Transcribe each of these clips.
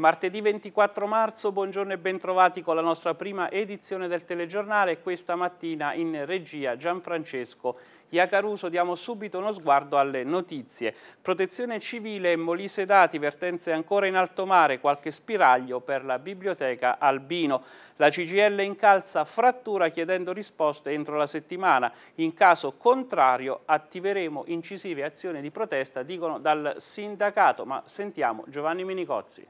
martedì 24 marzo, buongiorno e bentrovati con la nostra prima edizione del telegiornale. Questa mattina in regia Gianfrancesco Iacaruso diamo subito uno sguardo alle notizie. Protezione civile Molise Dati, vertenze ancora in alto mare, qualche spiraglio per la biblioteca Albino. La CGL incalza frattura chiedendo risposte entro la settimana. In caso contrario attiveremo incisive azioni di protesta, dicono dal sindacato, ma sentiamo Giovanni Minicozzi.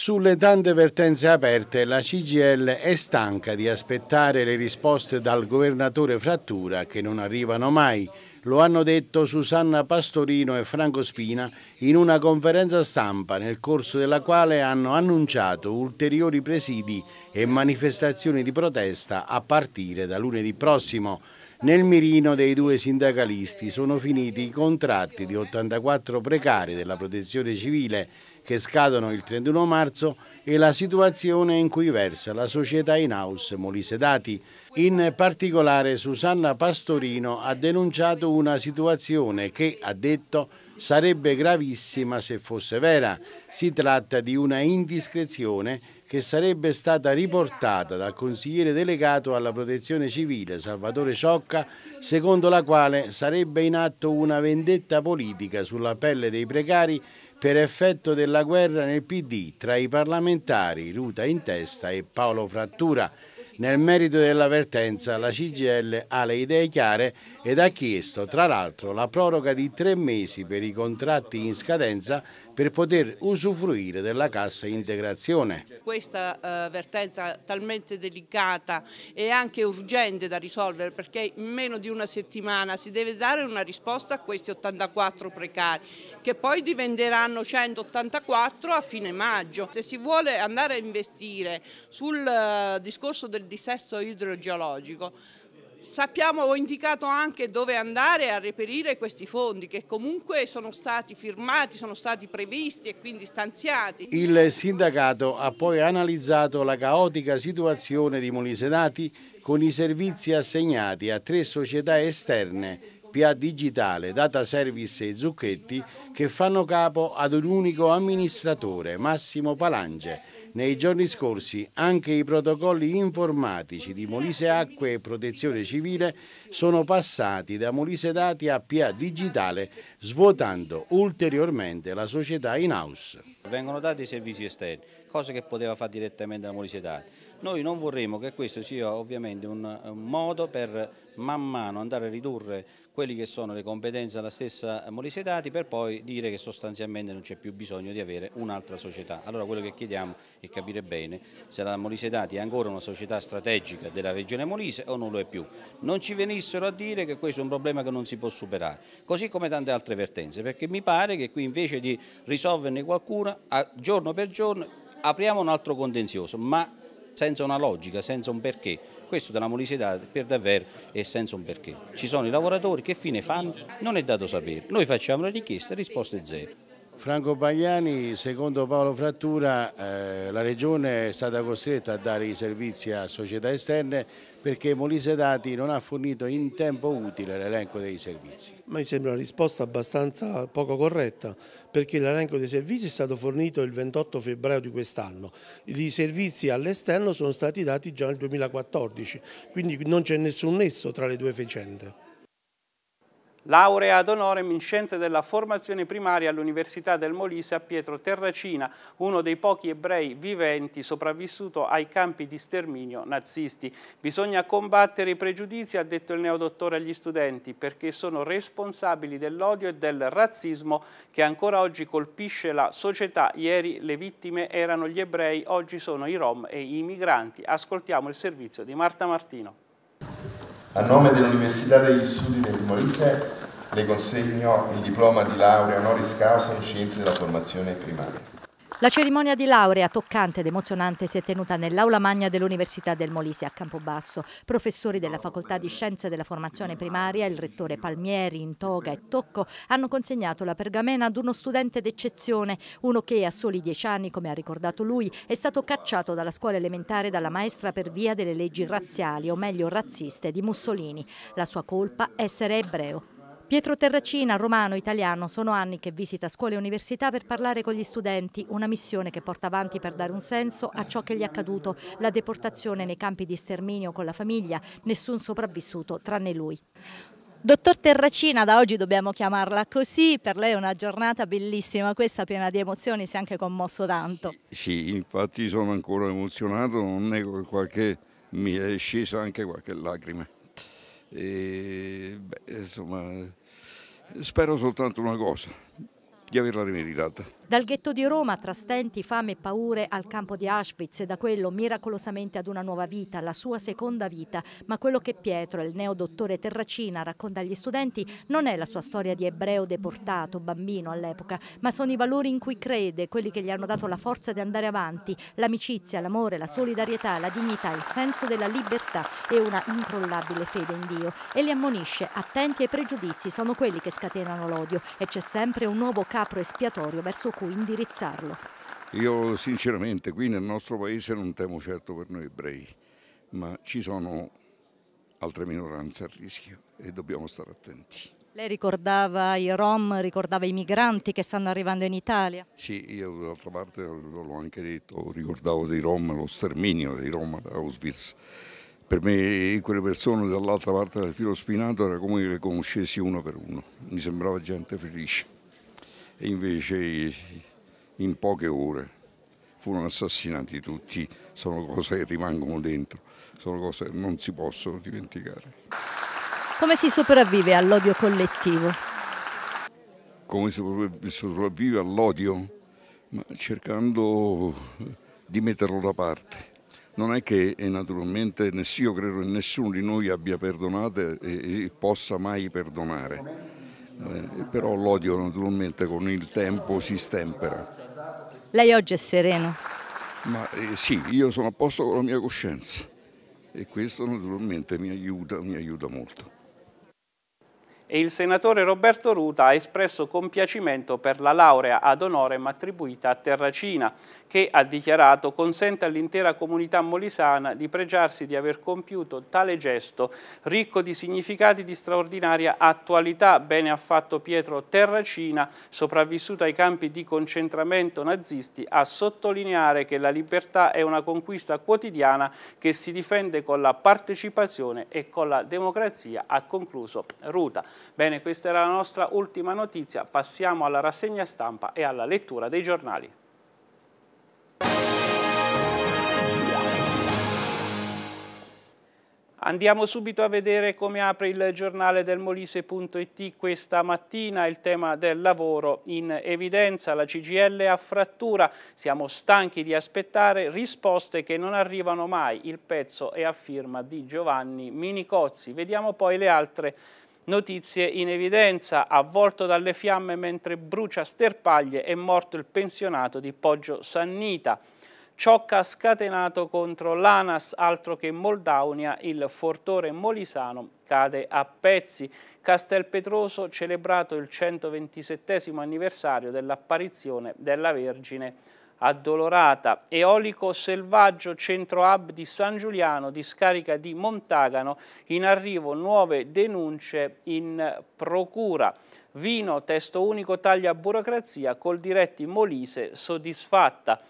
Sulle tante vertenze aperte la CGL è stanca di aspettare le risposte dal governatore Frattura che non arrivano mai. Lo hanno detto Susanna Pastorino e Franco Spina in una conferenza stampa nel corso della quale hanno annunciato ulteriori presidi e manifestazioni di protesta a partire da lunedì prossimo. Nel mirino dei due sindacalisti sono finiti i contratti di 84 precari della protezione civile che scadono il 31 marzo e la situazione in cui versa la società in house Molise Dati. In particolare Susanna Pastorino ha denunciato una situazione che, ha detto, sarebbe gravissima se fosse vera. Si tratta di una indiscrezione che sarebbe stata riportata dal consigliere delegato alla protezione civile Salvatore Ciocca, secondo la quale sarebbe in atto una vendetta politica sulla pelle dei precari per effetto della guerra nel PD tra i parlamentari Ruta in testa e Paolo Frattura. Nel merito dell'avvertenza la CGL ha le idee chiare ed ha chiesto tra l'altro la proroga di tre mesi per i contratti in scadenza per poter usufruire della cassa integrazione. Questa eh, vertenza talmente delicata e anche urgente da risolvere perché in meno di una settimana si deve dare una risposta a questi 84 precari che poi diventeranno 184 a fine maggio. Se si vuole andare a investire sul eh, discorso del dissesto idrogeologico Sappiamo, ho indicato anche dove andare a reperire questi fondi che comunque sono stati firmati, sono stati previsti e quindi stanziati. Il sindacato ha poi analizzato la caotica situazione di Molisenati con i servizi assegnati a tre società esterne PA Digitale, Data Service e Zucchetti che fanno capo ad un unico amministratore, Massimo Palange, nei giorni scorsi anche i protocolli informatici di Molise Acque e Protezione Civile sono passati da Molise Dati a PA Digitale, svuotando ulteriormente la società in house. Vengono dati i servizi esterni, cosa che poteva fare direttamente la municipalità. Noi non vorremmo che questo sia ovviamente un, un modo per man mano andare a ridurre quelle che sono le competenze della stessa municipalità per poi dire che sostanzialmente non c'è più bisogno di avere un'altra società. Allora quello che chiediamo è capire bene se la municipalità è ancora una società strategica della regione Molise o non lo è più. Non ci venissero a dire che questo è un problema che non si può superare, così come tante altre vertenze, perché mi pare che qui invece di risolverne qualcuna, giorno per giorno apriamo un altro contenzioso, ma senza una logica, senza un perché. Questo della molicità per davvero è senza un perché. Ci sono i lavoratori che fine fanno, non è dato sapere. Noi facciamo la richiesta, risposta è zero. Franco Bagnani, secondo Paolo Frattura, eh, la Regione è stata costretta a dare i servizi a società esterne perché Molise Dati non ha fornito in tempo utile l'elenco dei servizi. Ma mi sembra una risposta abbastanza poco corretta, perché l'elenco dei servizi è stato fornito il 28 febbraio di quest'anno. I servizi all'esterno sono stati dati già nel 2014, quindi non c'è nessun nesso tra le due faccende. Laurea ad honorem in scienze della formazione primaria all'Università del Molise a Pietro Terracina, uno dei pochi ebrei viventi sopravvissuto ai campi di sterminio nazisti. Bisogna combattere i pregiudizi, ha detto il neodottore agli studenti, perché sono responsabili dell'odio e del razzismo che ancora oggi colpisce la società. Ieri le vittime erano gli ebrei, oggi sono i rom e i migranti. Ascoltiamo il servizio di Marta Martino. A nome dell'Università degli Studi del Molise le consegno il diploma di laurea honoris causa in scienze della formazione primaria. La cerimonia di laurea, toccante ed emozionante, si è tenuta nell'aula magna dell'Università del Molise a Campobasso. Professori della Facoltà di Scienze della Formazione Primaria, il rettore Palmieri, Intoga e Tocco hanno consegnato la pergamena ad uno studente d'eccezione, uno che a soli dieci anni, come ha ricordato lui, è stato cacciato dalla scuola elementare dalla maestra per via delle leggi razziali, o meglio razziste, di Mussolini. La sua colpa? Essere ebreo. Pietro Terracina, romano italiano, sono anni che visita scuole e università per parlare con gli studenti, una missione che porta avanti per dare un senso a ciò che gli è accaduto, la deportazione nei campi di sterminio con la famiglia, nessun sopravvissuto tranne lui. Dottor Terracina, da oggi dobbiamo chiamarla così, per lei è una giornata bellissima, questa piena di emozioni, si è anche commosso tanto. Sì, sì infatti sono ancora emozionato, non nego che qualche, mi è scesa anche qualche lacrima. E, beh, insomma, Spero soltanto una cosa, di averla rimeritata. Dal ghetto di Roma, tra stenti, fame e paure, al campo di Auschwitz e da quello miracolosamente ad una nuova vita, la sua seconda vita. Ma quello che Pietro, il neodottore Terracina, racconta agli studenti non è la sua storia di ebreo deportato, bambino all'epoca, ma sono i valori in cui crede, quelli che gli hanno dato la forza di andare avanti, l'amicizia, l'amore, la solidarietà, la dignità, il senso della libertà e una incrollabile fede in Dio. E li ammonisce, attenti ai pregiudizi, sono quelli che scatenano l'odio e c'è sempre un nuovo capro espiatorio verso cui indirizzarlo. Io sinceramente qui nel nostro paese non temo certo per noi ebrei, ma ci sono altre minoranze a rischio e dobbiamo stare attenti. Lei ricordava i Rom, ricordava i migranti che stanno arrivando in Italia? Sì, io d'altra parte l'ho anche detto, ricordavo dei Rom, lo sterminio dei Rom ad Auschwitz. Per me quelle persone dall'altra parte del filo spinato era come che le conoscessi uno per uno, mi sembrava gente felice e invece in poche ore furono assassinati tutti, sono cose che rimangono dentro, sono cose che non si possono dimenticare. Come si sopravvive all'odio collettivo? Come si sopravvive all'odio? cercando di metterlo da parte. Non è che eh, naturalmente io credo che nessuno di noi abbia perdonato e possa mai perdonare eh, però l'odio naturalmente con il tempo si stempera. Lei oggi è sereno? Ma eh, sì, io sono a posto con la mia coscienza e questo naturalmente mi aiuta, mi aiuta molto e il senatore Roberto Ruta ha espresso compiacimento per la laurea ad onore attribuita a Terracina, che ha dichiarato consente all'intera comunità molisana di pregiarsi di aver compiuto tale gesto ricco di significati di straordinaria attualità. Bene ha fatto Pietro Terracina, sopravvissuto ai campi di concentramento nazisti, a sottolineare che la libertà è una conquista quotidiana che si difende con la partecipazione e con la democrazia, ha concluso Ruta. Bene, questa era la nostra ultima notizia, passiamo alla rassegna stampa e alla lettura dei giornali. Andiamo subito a vedere come apre il giornale del Molise.it questa mattina, il tema del lavoro in evidenza, la CGL a frattura, siamo stanchi di aspettare risposte che non arrivano mai, il pezzo è a firma di Giovanni Minicozzi. Vediamo poi le altre risposte. Notizie in evidenza, avvolto dalle fiamme mentre brucia sterpaglie è morto il pensionato di Poggio Sannita. Ciocca scatenato contro l'ANAS, altro che Moldaunia, il fortore molisano cade a pezzi. Castelpetroso celebrato il 127 anniversario dell'apparizione della Vergine Addolorata, Eolico Selvaggio, Centro Hub di San Giuliano, discarica di Montagano, in arrivo nuove denunce in procura. Vino, testo unico, taglia burocrazia, col diretti Molise soddisfatta.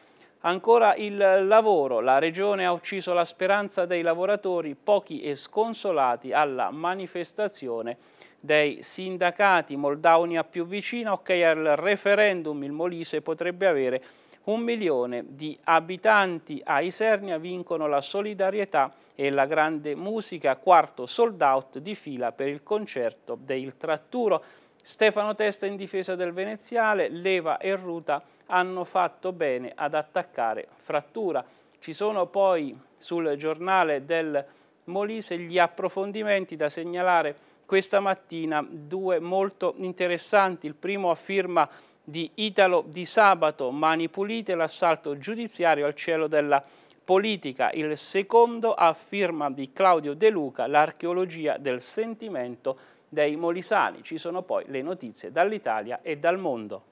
Ancora il lavoro, la regione ha ucciso la speranza dei lavoratori, pochi e sconsolati alla manifestazione dei sindacati. Moldaunia più vicina, ok al referendum, il Molise potrebbe avere un milione di abitanti a Isernia vincono la solidarietà e la grande musica, quarto sold out di fila per il concerto del Tratturo. Stefano Testa in difesa del Veneziale, Leva e Ruta hanno fatto bene ad attaccare Frattura. Ci sono poi sul giornale del Molise gli approfondimenti da segnalare questa mattina, due molto interessanti. Il primo a firma di Italo di Sabato, mani pulite, l'assalto giudiziario al cielo della politica, il secondo a firma di Claudio De Luca, l'archeologia del sentimento dei molisani. Ci sono poi le notizie dall'Italia e dal mondo.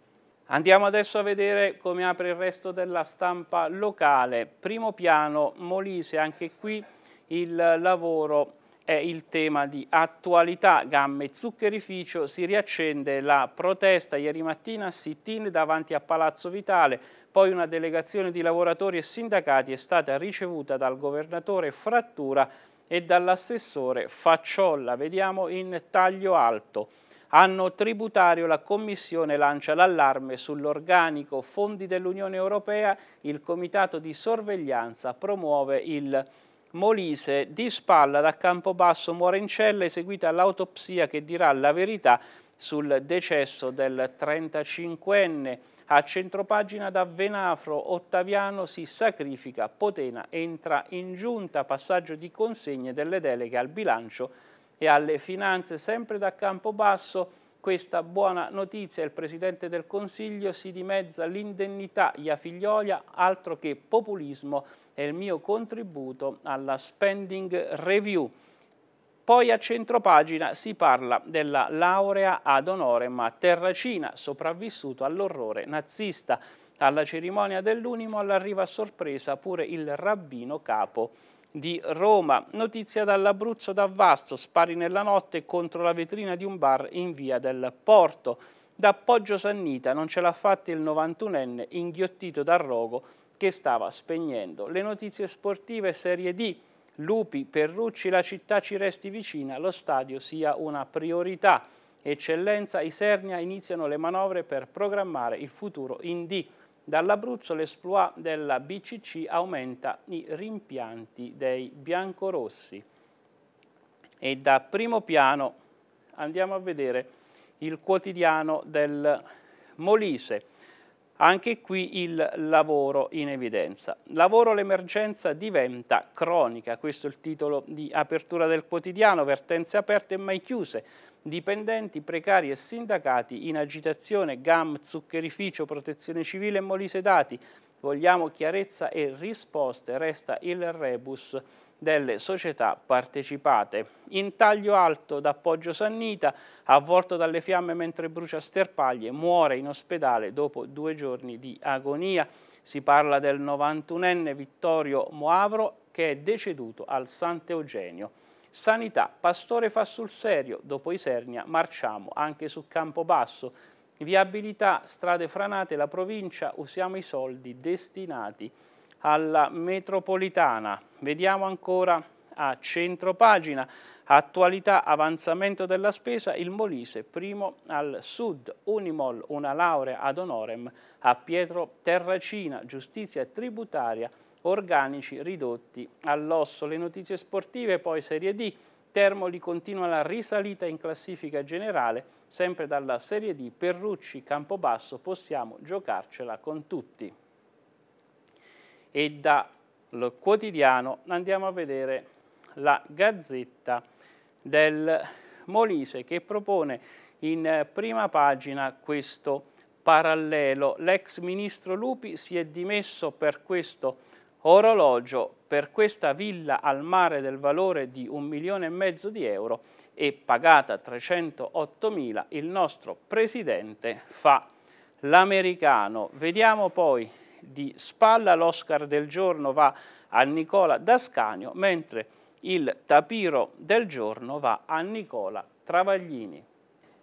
Andiamo adesso a vedere come apre il resto della stampa locale. Primo piano, Molise, anche qui il lavoro è il tema di attualità, gambe zuccherificio, si riaccende la protesta ieri mattina a sit-in davanti a Palazzo Vitale, poi una delegazione di lavoratori e sindacati è stata ricevuta dal governatore Frattura e dall'assessore Facciolla, vediamo in taglio alto. Anno tributario la Commissione lancia l'allarme sull'organico fondi dell'Unione Europea, il Comitato di sorveglianza promuove il Molise di spalla da Campobasso muore in cella eseguita l'autopsia che dirà la verità sul decesso del 35enne. A centropagina da Venafro Ottaviano si sacrifica, Potena entra in giunta, passaggio di consegne delle deleghe al bilancio e alle finanze. Sempre da Campobasso questa buona notizia, il Presidente del Consiglio si dimezza l'indennità Iafiglioia, altro che populismo è il mio contributo alla spending review. Poi a centropagina si parla della laurea ad onore ma Terracina, sopravvissuto all'orrore nazista. Alla cerimonia dell'Unimo all'arriva a sorpresa pure il rabbino capo di Roma. Notizia dall'Abruzzo da Vasto, spari nella notte contro la vetrina di un bar in via del Porto. Da Poggio Sannita non ce l'ha fatta il 91enne inghiottito dal rogo che stava spegnendo. Le notizie sportive Serie D, Lupi, Perrucci, la città ci resti vicina, lo stadio sia una priorità. Eccellenza, Isernia iniziano le manovre per programmare il futuro in D. Dall'Abruzzo l'esploit della BCC aumenta i rimpianti dei biancorossi. E da primo piano andiamo a vedere il quotidiano del Molise. Anche qui il lavoro in evidenza. Lavoro l'emergenza diventa cronica, questo è il titolo di apertura del quotidiano, vertenze aperte e mai chiuse, dipendenti, precari e sindacati in agitazione, GAM, zuccherificio, protezione civile e Molise Dati. Vogliamo chiarezza e risposte, resta il rebus delle società partecipate. In taglio alto d'appoggio Sannita, avvolto dalle fiamme mentre brucia sterpaglie, muore in ospedale dopo due giorni di agonia. Si parla del 91enne Vittorio Moavro che è deceduto al Sant'Eugenio. Sanità, Pastore fa sul serio, dopo Isernia marciamo anche su Campobasso. Viabilità, strade franate, la provincia, usiamo i soldi destinati alla metropolitana. Vediamo ancora a centro pagina attualità, avanzamento della spesa, il Molise, primo al sud, Unimol, una laurea ad honorem a Pietro Terracina, giustizia tributaria, organici ridotti all'osso. Le notizie sportive, poi Serie D, Termoli continua la risalita in classifica generale, sempre dalla Serie D, Perrucci, Campobasso, possiamo giocarcela con tutti e dal quotidiano andiamo a vedere la Gazzetta del Molise che propone in prima pagina questo parallelo. L'ex ministro Lupi si è dimesso per questo orologio, per questa villa al mare del valore di un milione e mezzo di euro e pagata 308 mila, il nostro presidente fa l'americano. Vediamo poi di spalla, l'Oscar del giorno va a Nicola Dascanio, mentre il tapiro del giorno va a Nicola Travaglini.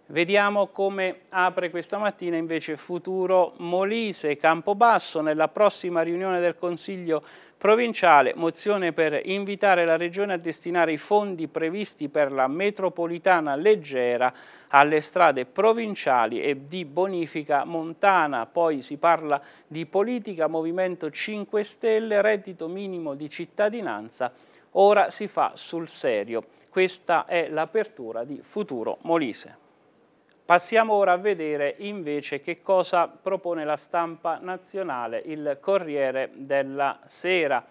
Vediamo come apre questa mattina invece futuro Molise, Campobasso, nella prossima riunione del Consiglio provinciale, mozione per invitare la Regione a destinare i fondi previsti per la metropolitana leggera alle strade provinciali e di bonifica montana. Poi si parla di politica, Movimento 5 Stelle, reddito minimo di cittadinanza, ora si fa sul serio. Questa è l'apertura di Futuro Molise. Passiamo ora a vedere invece che cosa propone la stampa nazionale, il Corriere della Sera.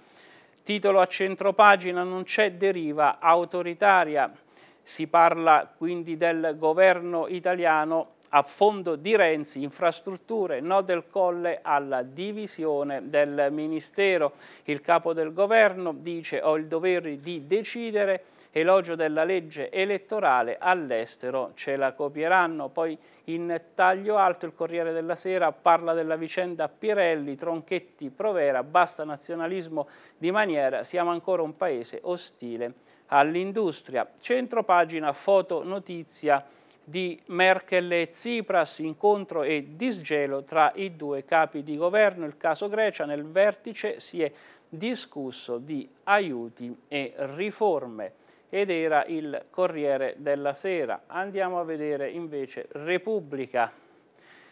Titolo a centropagina, non c'è deriva autoritaria. Si parla quindi del governo italiano a fondo di Renzi, infrastrutture, no del colle alla divisione del Ministero. Il capo del governo dice ho il dovere di decidere elogio della legge elettorale all'estero, ce la copieranno. Poi in taglio alto il Corriere della Sera parla della vicenda Pirelli, Tronchetti, Provera, basta nazionalismo di maniera, siamo ancora un paese ostile all'industria. Centro pagina foto notizia di Merkel e Tsipras, incontro e disgelo tra i due capi di governo. Il caso Grecia nel vertice si è discusso di aiuti e riforme ed era il Corriere della Sera. Andiamo a vedere invece Repubblica.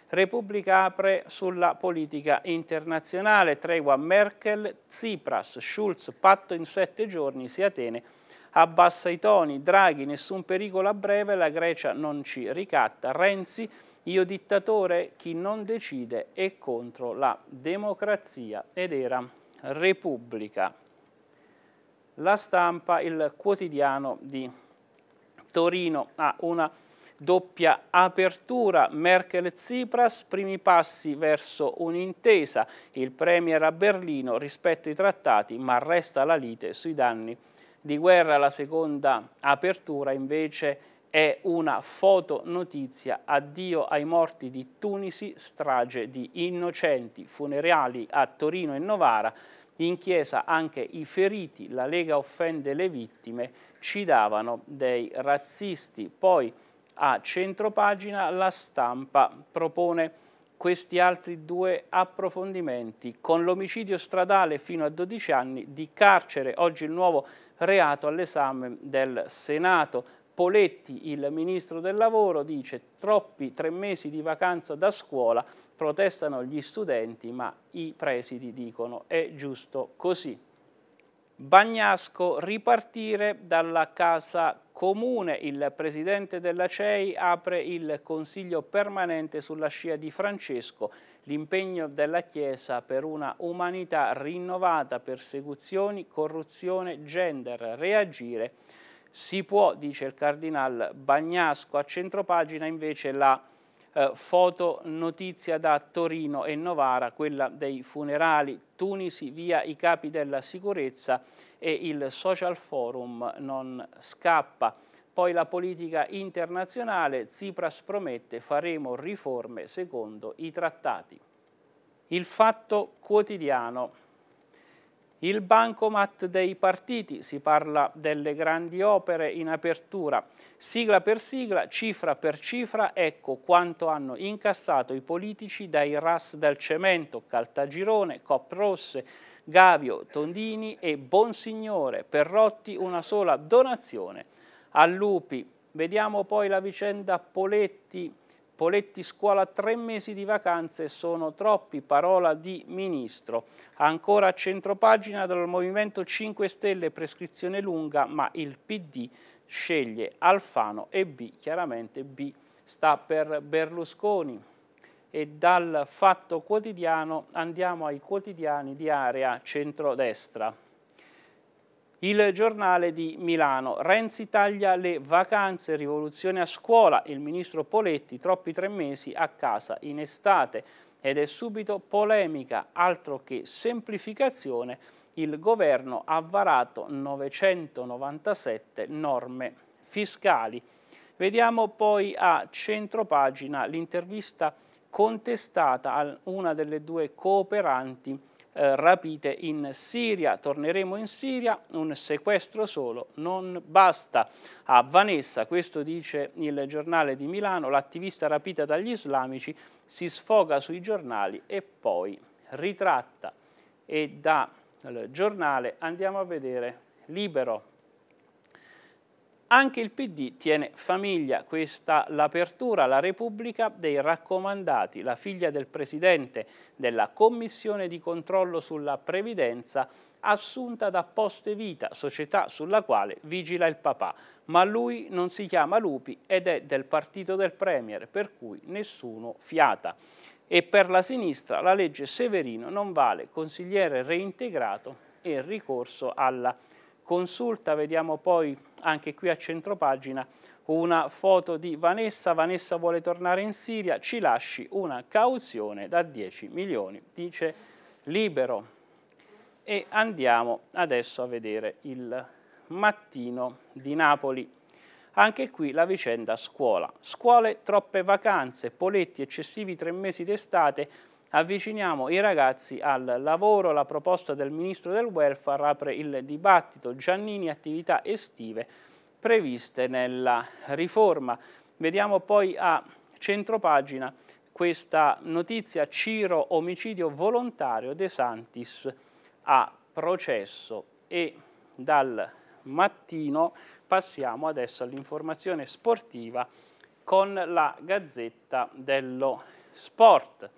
Repubblica apre sulla politica internazionale, tregua Merkel, Tsipras, Schulz, patto in sette giorni, si Atene, abbassa i toni, Draghi, nessun pericolo a breve, la Grecia non ci ricatta, Renzi, io dittatore, chi non decide è contro la democrazia ed era Repubblica. La Stampa, il quotidiano di Torino, ha una doppia apertura, Merkel-Tsipras, primi passi verso un'intesa, il Premier a Berlino rispetto ai trattati, ma resta la lite sui danni di guerra. La seconda apertura invece è una fotonotizia, addio ai morti di Tunisi, strage di innocenti, funerali a Torino e Novara, in chiesa anche i feriti, la Lega offende le vittime, ci davano dei razzisti. Poi a centropagina la stampa propone questi altri due approfondimenti, con l'omicidio stradale fino a 12 anni di carcere, oggi il nuovo reato all'esame del Senato. Poletti, il ministro del lavoro, dice troppi tre mesi di vacanza da scuola protestano gli studenti, ma i presidi dicono è giusto così. Bagnasco, ripartire dalla casa comune. Il presidente della CEI apre il consiglio permanente sulla scia di Francesco, l'impegno della Chiesa per una umanità rinnovata, persecuzioni, corruzione, gender, reagire. Si può, dice il cardinal Bagnasco, a centropagina invece la eh, foto notizia da Torino e Novara, quella dei funerali, Tunisi via i capi della sicurezza e il social forum non scappa. Poi la politica internazionale, Tsipras promette faremo riforme secondo i trattati. Il fatto quotidiano il bancomat dei partiti, si parla delle grandi opere in apertura, sigla per sigla, cifra per cifra, ecco quanto hanno incassato i politici dai ras del cemento, Caltagirone, Cop Rosse, Gavio, Tondini e Bonsignore, Perrotti una sola donazione a Lupi. Vediamo poi la vicenda Poletti Poletti scuola tre mesi di vacanze sono troppi, parola di ministro. Ancora a centropagina del Movimento 5 Stelle prescrizione lunga, ma il PD sceglie Alfano e B, chiaramente B sta per Berlusconi. E dal Fatto Quotidiano andiamo ai quotidiani di area centrodestra. Il giornale di Milano. Renzi taglia le vacanze, rivoluzione a scuola. Il ministro Poletti, troppi tre mesi a casa in estate. Ed è subito polemica, altro che semplificazione. Il governo ha varato 997 norme fiscali. Vediamo poi a centropagina l'intervista contestata a una delle due cooperanti eh, rapite in Siria, torneremo in Siria, un sequestro solo non basta. A Vanessa, questo dice il giornale di Milano, l'attivista rapita dagli islamici si sfoga sui giornali e poi ritratta. E dal giornale andiamo a vedere Libero, anche il PD tiene famiglia, questa l'apertura, la Repubblica dei raccomandati, la figlia del Presidente della Commissione di controllo sulla Previdenza assunta da Poste Vita, società sulla quale vigila il papà. Ma lui non si chiama Lupi ed è del partito del Premier, per cui nessuno fiata. E per la sinistra la legge Severino non vale, consigliere reintegrato e ricorso alla consulta, vediamo poi anche qui a centro pagina una foto di Vanessa, Vanessa vuole tornare in Siria, ci lasci una cauzione da 10 milioni, dice libero. E andiamo adesso a vedere il mattino di Napoli. Anche qui la vicenda scuola. Scuole, troppe vacanze, poletti, eccessivi tre mesi d'estate, avviciniamo i ragazzi al lavoro, la proposta del Ministro del Welfare apre il dibattito, Giannini attività estive previste nella riforma. Vediamo poi a centropagina questa notizia, Ciro omicidio volontario De Santis a processo e dal mattino passiamo adesso all'informazione sportiva con la Gazzetta dello Sport.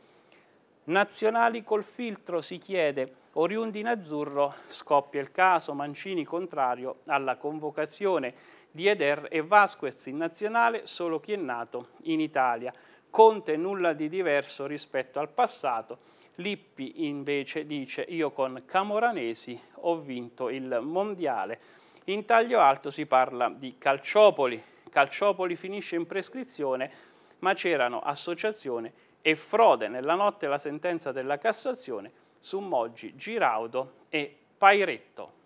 Nazionali col filtro si chiede, oriundi in azzurro, scoppia il caso, Mancini contrario alla convocazione di Eder e Vasquez in nazionale solo chi è nato in Italia. Conte nulla di diverso rispetto al passato, Lippi invece dice io con Camoranesi ho vinto il mondiale. In taglio alto si parla di Calciopoli, Calciopoli finisce in prescrizione ma c'erano associazione e frode nella notte la sentenza della Cassazione su Moggi, Giraudo e Pairetto.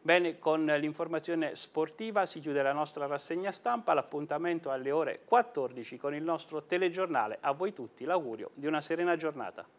Bene, con l'informazione sportiva si chiude la nostra rassegna stampa, l'appuntamento alle ore 14 con il nostro telegiornale. A voi tutti l'augurio di una serena giornata.